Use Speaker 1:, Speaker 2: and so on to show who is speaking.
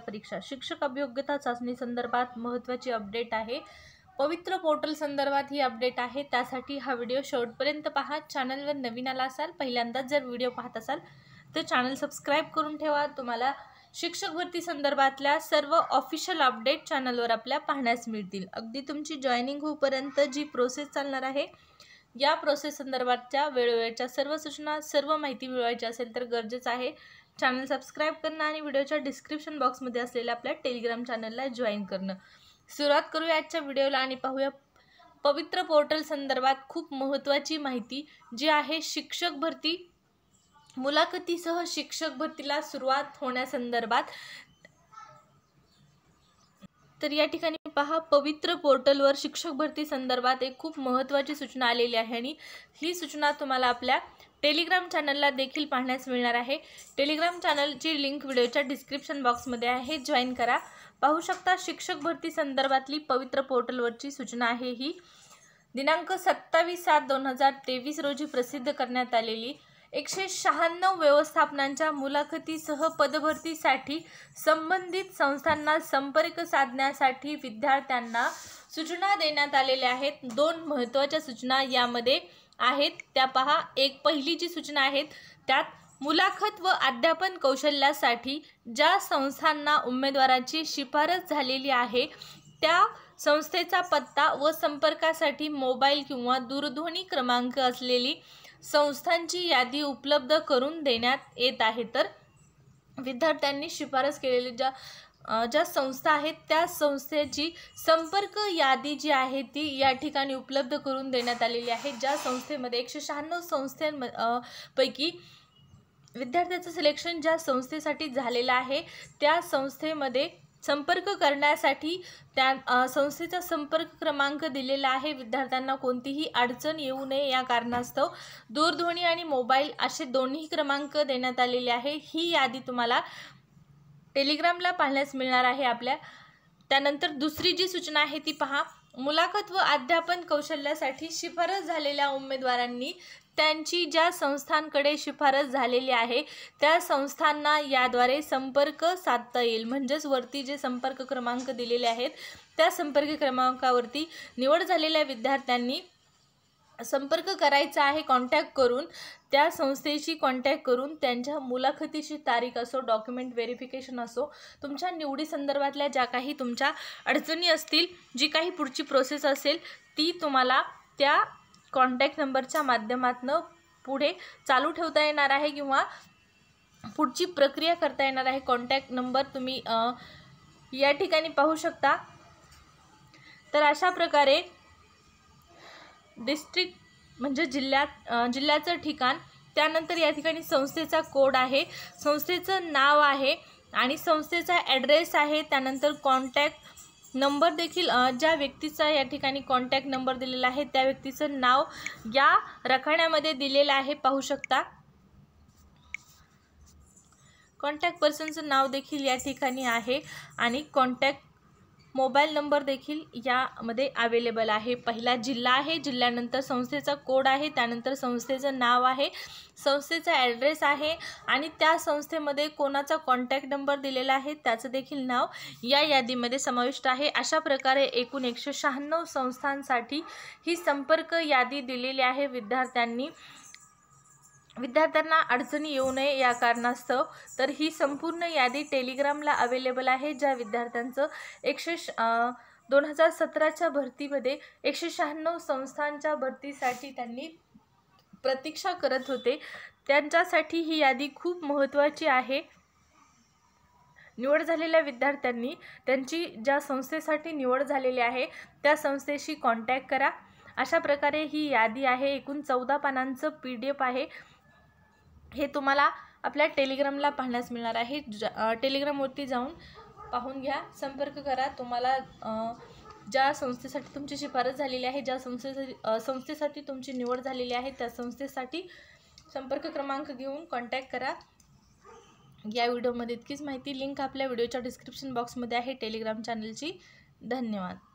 Speaker 1: परीक्षा शिक्षक अभियोग्यता चाचणी संदर्भात महत्त्वाची अपडेट आहे पवित्र पोर्टल संदर्भात ही अपडेट आहे त्यासाठी हा व्हिडिओ शेवटपर्यंत पहा चॅनलवर नवीन आला असाल पहिल्यांदाच जर व्हिडिओ पाहत असाल तर चॅनल सबस्क्राईब करून ठेवा तुम्हाला शिक्षक भरती संदर्भातल्या सर्व ऑफिशियल अपडेट चॅनलवर आपल्या पाहण्यास मिळतील अगदी तुमची जॉईनिंग होऊपर्यंत जी प्रोसेस चालणार आहे या प्रोसेस संदर्भातच्या वेळोवेळच्या सर्व सूचना सर्व माहिती मिळवायची असेल तर गरजेचं आहे चॅनल सबस्क्राईब करणं आणि व्हिडिओच्या डिस्क्रिप्शन बॉक्समध्ये असलेल्या आपल्या टेलिग्राम चॅनलला जॉईन करणं सुरुवात करूया आजच्या व्हिडिओला आणि पाहूया पवित्र पोर्टल संदर्भात खूप महत्त्वाची माहिती जी आहे शिक्षक भरती मुलाखतीसह शिक्षक भरतीला सुरुवात होण्यासंदर्भात तर या ठिकाणी पहा पवित्र पोर्टलवर शिक्षक भरती संदर्भात एक खूप महत्त्वाची सूचना आलेली आहे आणि ही सूचना तुम्हाला आपल्या टेलिग्राम चॅनलला देखील पाहण्यास मिळणार आहे टेलिग्राम चॅनलची लिंक व्हिडिओच्या डिस्क्रिप्शन बॉक्समध्ये आहे जॉईन करा पाहू शकता शिक्षक भरती संदर्भातली पवित्र पोर्टलवरची सूचना आहे ही दिनांक सत्तावीस सात दोन हजार तेवीस रोजी प्रसिद्ध करण्यात आलेली एकशे शहाण्णव व्यवस्थापनांच्या मुलाखतीसह पदभरतीसाठी संबंधित संस्थांना संपर्क साधण्यासाठी विद्यार्थ्यांना सूचना देण्यात आलेल्या आहेत दोन महत्त्वाच्या सूचना यामध्ये आहेत त्या पहा एक पहिली जी सूचना आहेत त्यात मुलाखत व अध्यापन कौशल्यासाठी ज्या संस्थांना उमेदवाराची शिफारस झालेली आहे त्या संस्थेचा पत्ता व संपर्कासाठी मोबाईल किंवा दूरध्वनी क्रमांक असलेली संस्थांची यादी उपलब्ध करून देण्यात येत आहे तर विद्यार्थ्यांनी शिफारस केलेली ज्या ज्या संस्था आहेत त्या संस्थेची संपर्क यादी जी आहे ती या ठिकाणी उपलब्ध करून देण्यात आलेली आहे ज्या संस्थेमध्ये एकशे शहाण्णव संस्थांम पैकी विद्यार्थ्याचं सिलेक्शन ज्या संस्थेसाठी झालेलं आहे त्या संस्थेमध्ये संपर्क करण्यासाठी त्या संस्थेचा संपर्क क्रमांक दिलेला आहे विद्यार्थ्यांना कोणतीही अडचण येऊ नये या कारणास्तव दूरध्वनी आणि मोबाईल असे दोन्ही क्रमांक देण्यात आलेले आहे ही यादी तुम्हाला टेलिग्रामला पाहण्यास मिळणार आहे आपल्या त्यानंतर दुसरी जी सूचना आहे ती पहा मुलाखत व अध्यापन कौशल्यासाठी शिफारस झालेल्या उमेदवारांनी त्यांची ज्या संस्थांकडे शिफारस झालेली आहे त्या संस्थांना याद्वारे संपर्क साधता येईल म्हणजेच वरती जे संपर्क क्रमांक दिलेले आहेत त्या संपर्क क्रमांकावरती निवड झालेल्या विद्यार्थ्यांनी संपर्क करायचा आहे कॉन्टॅक्ट करून त्या संस्थेशी कॉन्टॅक्ट करून त्यांच्या मुलाखतीची तारीख असो डॉक्युमेंट व्हेरिफिकेशन असो तुमच्या निवडीसंदर्भातल्या ज्या काही तुमच्या अडचणी असतील जी काही पुढची प्रोसेस असेल ती तुम्हाला त्या कॉन्टॅक्ट नंबरच्या माध्यमातून पुढे चालू ठेवता येणार आहे किंवा पुढची प्रक्रिया करता येणार आहे कॉन्टॅक्ट नंबर तुम्ही या ठिकाणी पाहू शकता तर अशा प्रकारे डिस्ट्रिक्ट म्हणजे जिल्ह्यात जिल्ह्याचं ठिकाण त्यानंतर या ठिकाणी संस्थेचा कोड आहे संस्थेचं नाव आहे आणि संस्थेचा ॲड्रेस आहे त्यानंतर कॉन्टॅक्ट नंबर देखील ज्या व्यक्तीचा या ठिकाणी कॉन्टॅक्ट नंबर दिलेला आहे त्या व्यक्तीचं नाव या रखाण्यामध्ये दिलेलं आहे पाहू शकता कॉन्टॅक्ट पर्सनचं नाव देखील या ठिकाणी आहे आणि कॉन्टॅक्ट मोबाईल नंबर देखील यामध्ये अवेलेबल आहे पहिला जिल्हा आहे जिल्ह्यानंतर संस्थेचा कोड आहे त्यानंतर संस्थेचं नाव आहे संस्थेचा ॲड्रेस आहे आणि त्या संस्थेमध्ये कोणाचा कॉन्टॅक्ट नंबर दिलेला आहे त्याचं देखील नाव या यादीमध्ये समाविष्ट आहे अशा प्रकारे एकूण एकशे शहाण्णव संस्थांसाठी ही संपर्क यादी दिलेली आहे विद्यार्थ्यांनी विद्यार्थ्यांना अडचणी येऊ नये या कारणास्तव तर ही संपूर्ण यादी टेलिग्रामला अवेलेबल आहे ज्या विद्यार्थ्यांचं एकशे दोन हजार सतराच्या भरतीमध्ये एकशे शहाण्णव संस्थांच्या भरतीसाठी त्यांनी प्रतीक्षा करत होते त्यांच्यासाठी ही यादी खूप महत्त्वाची आहे निवड झालेल्या विद्यार्थ्यांनी त्यांची ज्या संस्थेसाठी निवड झालेली आहे त्या संस्थेशी कॉन्टॅक्ट करा अशा प्रकारे ही यादी आहे एकूण चौदा पानांचं पी डी एफ आहे हे तुम्हाला आपल्या टेलिग्रामला पाहण्यास मिळणार आहे टेलिग्रामवरती जाऊन पाहून घ्या संपर्क करा तुम्हाला ज्या संस्थेसाठी तुमची शिफारस झालेली आहे ज्या संस्थेसाठी संस्थेसाठी तुमची निवड झालेली आहे त्या संस्थेसाठी संपर्क क्रमांक घेऊन कॉन्टॅक्ट करा या व्हिडिओमध्ये इतकीच माहिती लिंक आपल्या व्हिडिओच्या डिस्क्रिप्शन बॉक्समध्ये आहे टेलिग्राम चॅनलची धन्यवाद